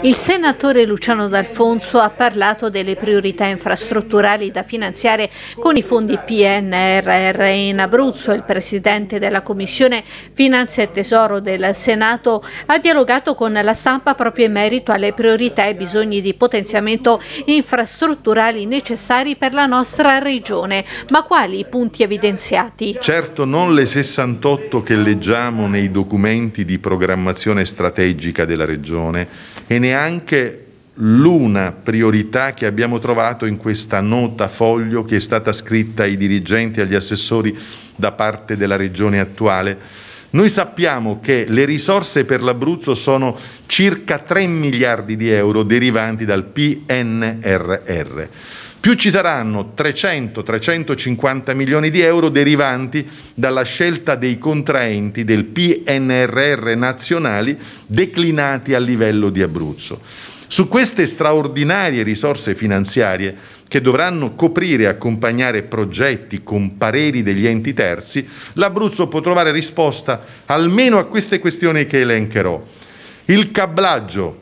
Il senatore Luciano D'Alfonso ha parlato delle priorità infrastrutturali da finanziare con i fondi PNRR in Abruzzo. Il presidente della Commissione Finanze e Tesoro del Senato ha dialogato con la stampa proprio in merito alle priorità e bisogni di potenziamento infrastrutturali necessari per la nostra regione. Ma quali i punti evidenziati? Certo non le 68 che leggiamo nei documenti di programmazione strategica della regione e neanche l'una priorità che abbiamo trovato in questa nota foglio che è stata scritta ai dirigenti e agli assessori da parte della regione attuale. Noi sappiamo che le risorse per l'Abruzzo sono circa 3 miliardi di euro derivanti dal PNRR più ci saranno 300-350 milioni di euro derivanti dalla scelta dei contraenti del PNRR nazionali declinati a livello di Abruzzo. Su queste straordinarie risorse finanziarie che dovranno coprire e accompagnare progetti con pareri degli enti terzi, l'Abruzzo può trovare risposta almeno a queste questioni che elencherò. Il cablaggio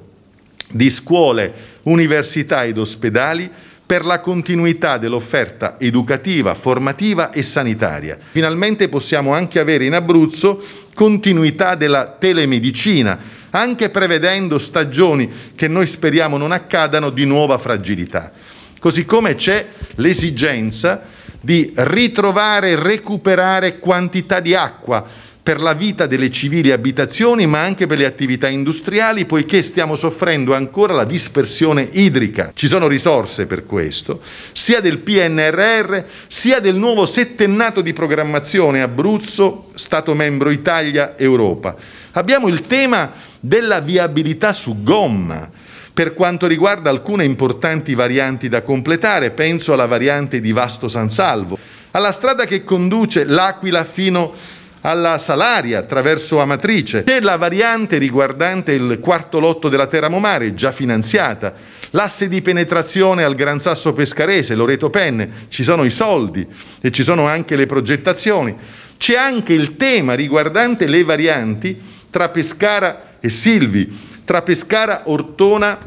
di scuole, università ed ospedali per la continuità dell'offerta educativa, formativa e sanitaria. Finalmente possiamo anche avere in Abruzzo continuità della telemedicina, anche prevedendo stagioni che noi speriamo non accadano di nuova fragilità. Così come c'è l'esigenza di ritrovare e recuperare quantità di acqua per la vita delle civili abitazioni, ma anche per le attività industriali, poiché stiamo soffrendo ancora la dispersione idrica. Ci sono risorse per questo, sia del PNRR, sia del nuovo settennato di programmazione Abruzzo, Stato membro Italia-Europa. Abbiamo il tema della viabilità su gomma. Per quanto riguarda alcune importanti varianti da completare, penso alla variante di Vasto San Salvo, alla strada che conduce l'Aquila fino a alla Salaria attraverso Amatrice. C'è la variante riguardante il quarto lotto della Terra Momare, già finanziata, l'asse di penetrazione al Gran Sasso Pescarese, Loreto Penne, ci sono i soldi e ci sono anche le progettazioni. C'è anche il tema riguardante le varianti tra Pescara e Silvi, tra Pescara, Ortona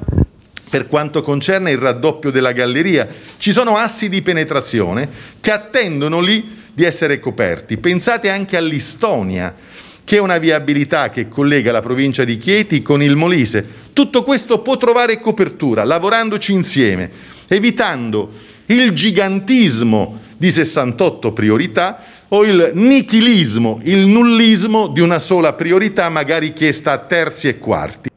per quanto concerne il raddoppio della galleria. Ci sono assi di penetrazione che attendono lì di essere coperti. Pensate anche all'Istonia, che è una viabilità che collega la provincia di Chieti con il Molise. Tutto questo può trovare copertura lavorandoci insieme, evitando il gigantismo di 68 priorità o il nichilismo, il nullismo di una sola priorità magari chiesta a terzi e quarti.